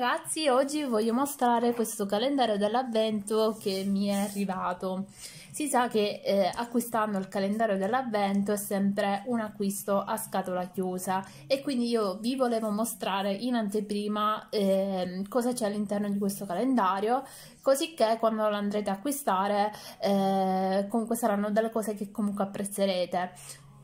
ragazzi, oggi voglio mostrare questo calendario dell'avvento che mi è arrivato. Si sa che eh, acquistando il calendario dell'avvento è sempre un acquisto a scatola chiusa e quindi io vi volevo mostrare in anteprima eh, cosa c'è all'interno di questo calendario, così che quando lo andrete a acquistare eh, comunque saranno delle cose che comunque apprezzerete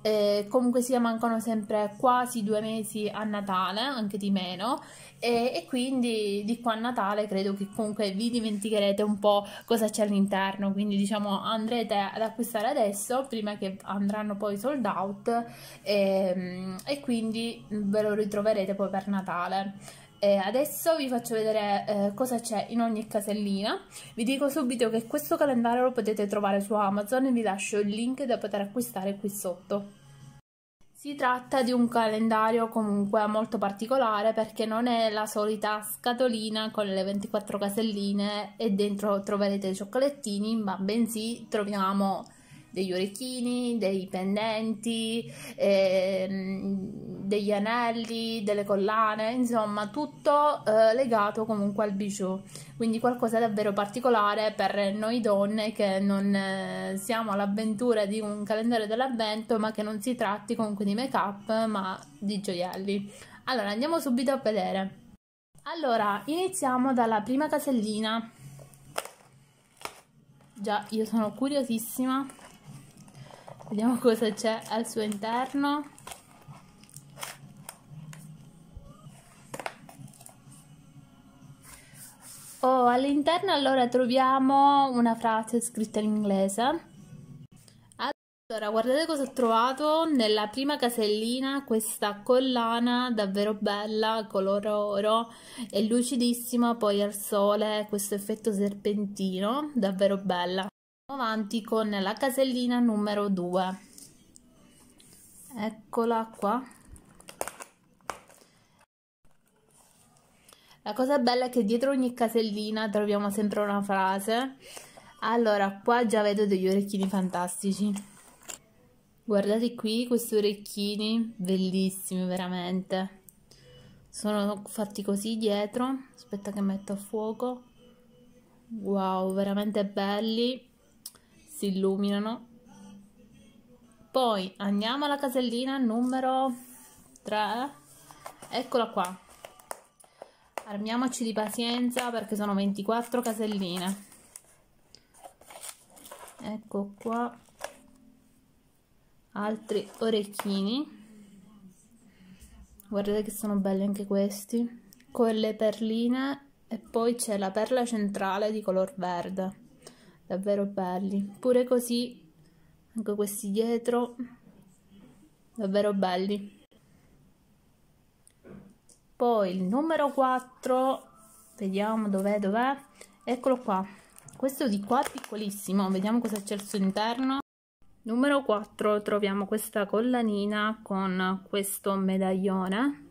eh, comunque sia mancano sempre quasi due mesi a Natale, anche di meno, e, e, quindi di qua a Natale credo che comunque vi dimenticherete un po' cosa c'è all'interno, quindi diciamo andrete ad acquistare adesso prima che andranno poi sold out e, ehm, e quindi ve lo ritroverete poi per Natale. E adesso vi faccio vedere eh, cosa c'è in ogni casellina. Vi dico subito che questo calendario lo potete trovare su Amazon e vi lascio il link da poter acquistare qui sotto. Si tratta di un calendario comunque molto particolare perché non è la solita scatolina con le 24 caselline e dentro troverete i cioccolettini, ma bensì troviamo degli orecchini, dei pendenti, ehm, degli anelli, delle collane, insomma tutto eh, legato comunque al bijou, quindi qualcosa davvero particolare per noi donne che non eh, siamo all'avventura di un calendario dell'avvento ma che non si tratti comunque di make up ma di gioielli. Allora andiamo subito a vedere. Allora, iniziamo dalla prima casellina. Già, io sono curiosissima Vediamo cosa c'è al suo interno. Oh, all'interno allora troviamo una frase scritta in inglese. Allora, guardate cosa ho trovato nella prima casellina, questa collana davvero bella, color oro, è lucidissima, poi al sole questo effetto serpentino, davvero bella avanti con la casellina numero 2 eccola qua la cosa bella è che dietro ogni casellina troviamo sempre una frase allora qua già vedo degli orecchini fantastici guardate qui questi orecchini bellissimi veramente sono fatti così dietro aspetta che metto a fuoco wow veramente belli si illuminano. Poi andiamo alla casellina numero 3. Eccola qua. Armiamoci di pazienza perché sono 24 caselline. Ecco qua. Altri orecchini. Guardate che sono belli anche questi. Con le perline e poi c'è la perla centrale di color verde davvero belli. Pure così, anche questi dietro, davvero belli. Poi il numero 4, vediamo dov'è, dov'è, eccolo qua. Questo di qua è piccolissimo, vediamo cosa c'è al suo interno. Numero 4 troviamo questa collanina con questo medaglione,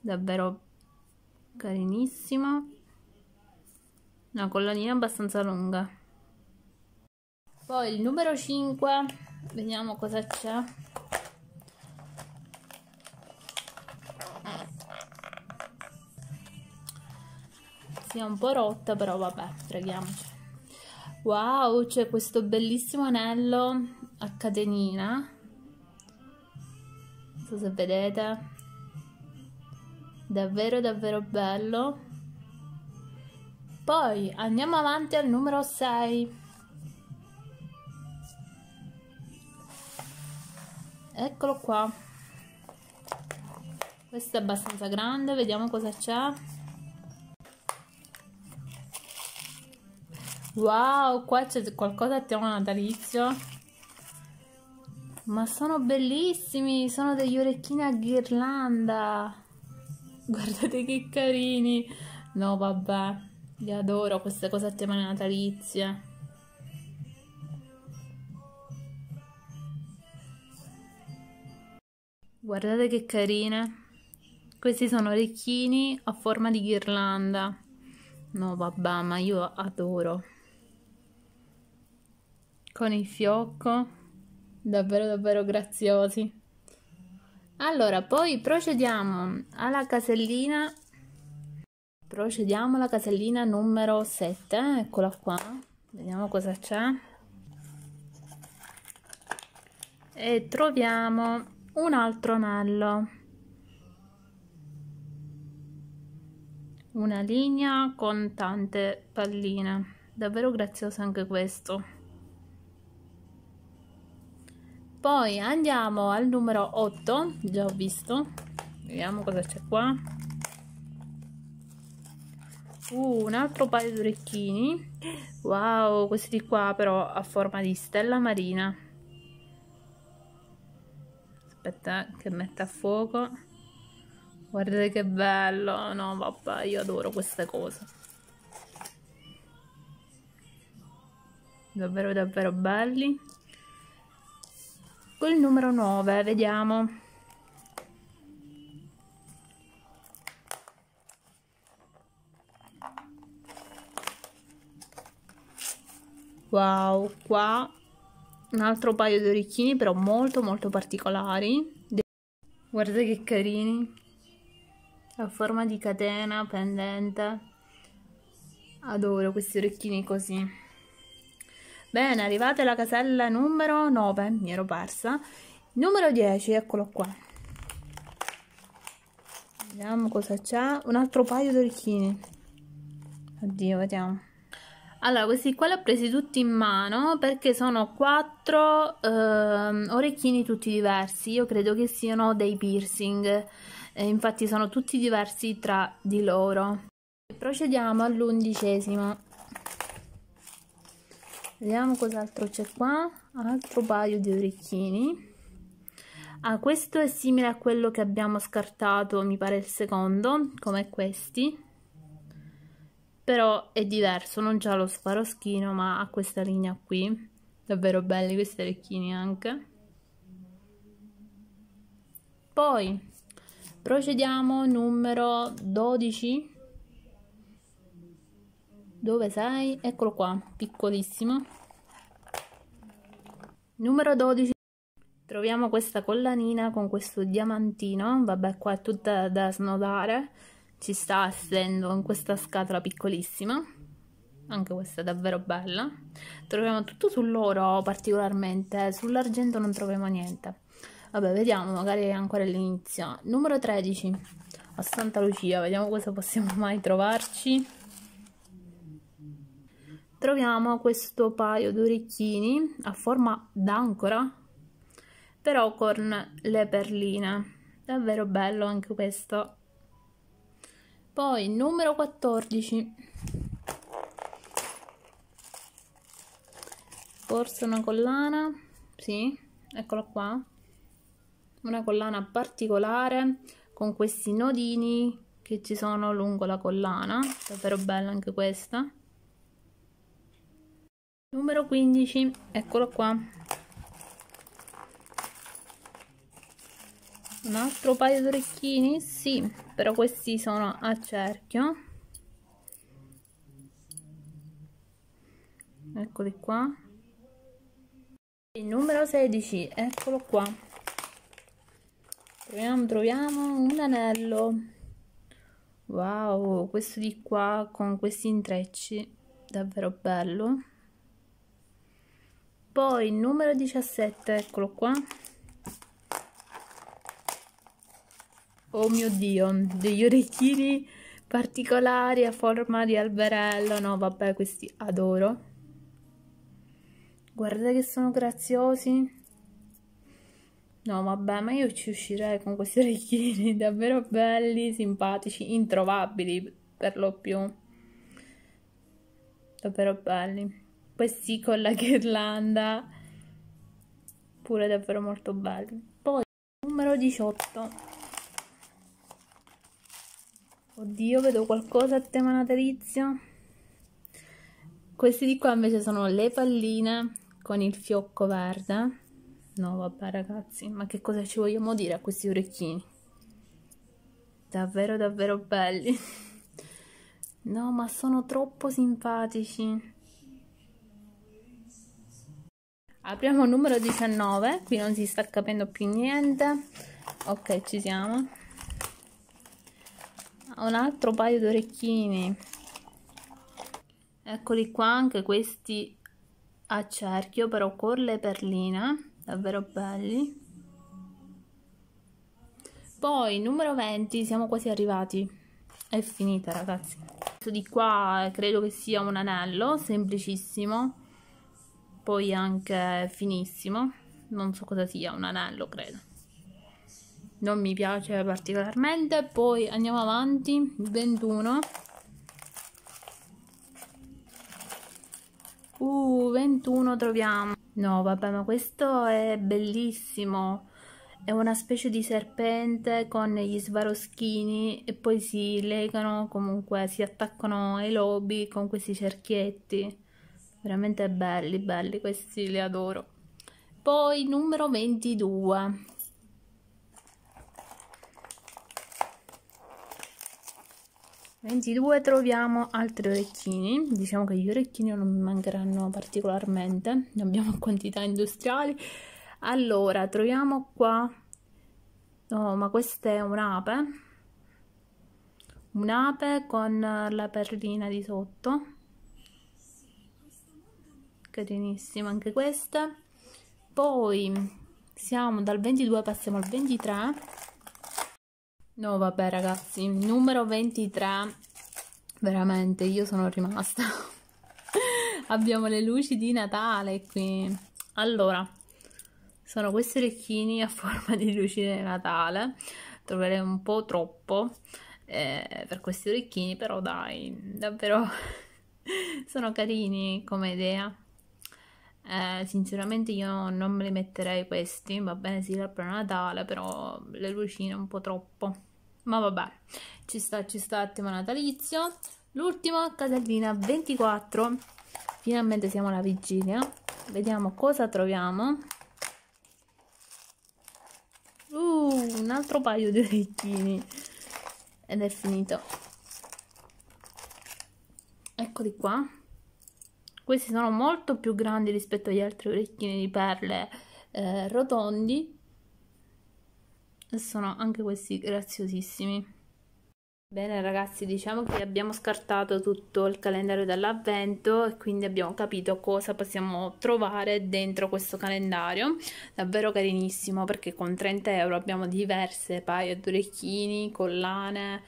davvero carinissimo una collanina abbastanza lunga poi il numero 5 vediamo cosa c'è si è un po' rotta però vabbè freghiamoci wow c'è questo bellissimo anello a catenina non so se vedete davvero davvero bello poi andiamo avanti al numero 6. Eccolo qua. Questo è abbastanza grande, vediamo cosa c'è. Wow, qua c'è qualcosa a tema natalizio. Ma sono bellissimi, sono degli orecchini a ghirlanda. Guardate che carini. No, vabbè. Le adoro queste cose a tema natalizie. Guardate che carine. Questi sono orecchini a forma di ghirlanda. No vabbè, ma io adoro. Con il fiocco. Davvero davvero graziosi. Allora, poi procediamo alla casellina procediamo alla casellina numero 7 eccola qua vediamo cosa c'è e troviamo un altro anello una linea con tante palline davvero grazioso anche questo poi andiamo al numero 8 già ho visto vediamo cosa c'è qua Uh, un altro paio di orecchini. Wow, questi di qua però a forma di stella marina. Aspetta che metta a fuoco. Guardate che bello. No, vabbè, io adoro queste cose. Davvero, davvero belli. Col numero 9, vediamo. Wow, qua un altro paio di orecchini però molto molto particolari. Guardate che carini. A forma di catena pendente. Adoro questi orecchini così. Bene, arrivate alla casella numero 9, mi ero persa. Numero 10, eccolo qua. Vediamo cosa c'è. Un altro paio di orecchini. Oddio, vediamo. Allora, questi qua li ho presi tutti in mano perché sono quattro ehm, orecchini tutti diversi. Io credo che siano dei piercing, eh, infatti sono tutti diversi tra di loro. Procediamo all'undicesimo. Vediamo cos'altro c'è qua. Altro paio di orecchini. Ah, questo è simile a quello che abbiamo scartato, mi pare il secondo, come questi però è diverso, non c'ha lo sparoschino, ma ha questa linea qui, davvero belli questi orecchini anche. Poi procediamo numero 12, dove sei? Eccolo qua, piccolissimo. Numero 12 troviamo questa collanina con questo diamantino, vabbè qua è tutta da snodare ci sta essendo in questa scatola piccolissima anche questa è davvero bella troviamo tutto sull'oro particolarmente sull'argento non troviamo niente vabbè vediamo magari è ancora all'inizio numero 13 a Santa Lucia vediamo cosa possiamo mai trovarci troviamo questo paio di orecchini a forma d'ancora però con le perline davvero bello anche questo poi numero 14. Forse una collana, sì, eccola qua. Una collana particolare con questi nodini che ci sono lungo la collana, davvero bella anche questa. Numero 15, eccolo qua. un altro paio di orecchini sì però questi sono a cerchio eccoli qua il numero 16 eccolo qua proviamo troviamo un anello wow questo di qua con questi intrecci davvero bello poi il numero 17 eccolo qua Oh mio Dio, degli orecchini particolari a forma di alberello. No, vabbè, questi adoro. Guardate che sono graziosi. No, vabbè, ma io ci uscirei con questi orecchini davvero belli, simpatici, introvabili per lo più. Davvero belli. Questi con la ghirlanda, pure davvero molto belli. Poi, numero 18. Oddio, vedo qualcosa a tema natalizio. Questi di qua invece sono le palline con il fiocco verde. No, vabbè ragazzi, ma che cosa ci vogliamo dire a questi orecchini? Davvero, davvero belli. No, ma sono troppo simpatici. Apriamo il numero 19, qui non si sta capendo più niente. Ok, ci siamo un altro paio di orecchini eccoli qua anche questi a cerchio però con le perline davvero belli poi numero 20 siamo quasi arrivati è finita ragazzi questo di qua eh, credo che sia un anello semplicissimo poi anche finissimo non so cosa sia un anello credo non mi piace particolarmente. Poi andiamo avanti, 21. Uh, 21 troviamo. No, vabbè, ma questo è bellissimo. È una specie di serpente con gli svaroschini e poi si legano, comunque si attaccano ai lobi con questi cerchietti. Veramente belli, belli, questi li adoro. Poi numero 22. 22 troviamo altri orecchini, diciamo che gli orecchini non mi mancheranno particolarmente, ne abbiamo quantità industriali. Allora, troviamo qua, oh, ma questa è un'ape, un'ape con la perlina di sotto, carinissima anche questa. Poi siamo dal 22 passiamo al 23 No, vabbè ragazzi, numero 23, veramente, io sono rimasta. Abbiamo le luci di Natale qui. Allora, sono questi orecchini a forma di luci di Natale. Troverei un po' troppo eh, per questi orecchini, però dai, davvero sono carini come idea. Eh, sinceramente io non me li metterei questi, va bene sì per Natale, però le lucine un po' troppo. Ma vabbè, ci sta, ci sta attimo natalizio. L'ultimo, casellina 24. Finalmente siamo alla vigilia. Vediamo cosa troviamo. Uh, un altro paio di orecchini. Ed è finito. Eccoli qua. Questi sono molto più grandi rispetto agli altri orecchini di perle eh, rotondi e sono anche questi graziosissimi. Bene ragazzi, diciamo che abbiamo scartato tutto il calendario dell'avvento e quindi abbiamo capito cosa possiamo trovare dentro questo calendario. Davvero carinissimo perché con 30 euro abbiamo diverse paia di orecchini, collane,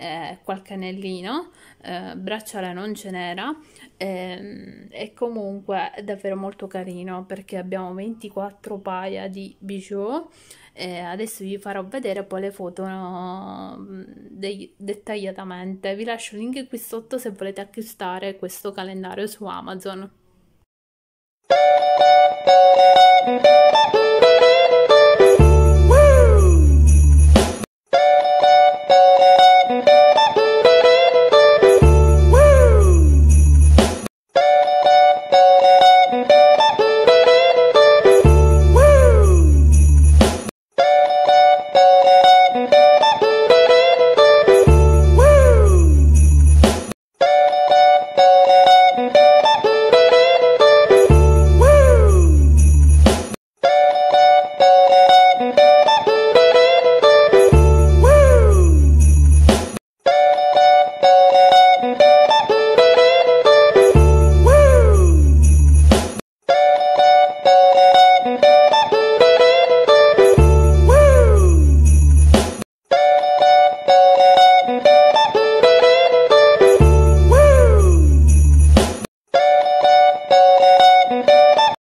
eh, qualche anellino, eh, bracciale non ce n'era ehm, e comunque è davvero molto carino perché abbiamo 24 paia di bijou adesso vi farò vedere poi le foto no, dei, dettagliatamente vi lascio il link qui sotto se volete acquistare questo calendario su Amazon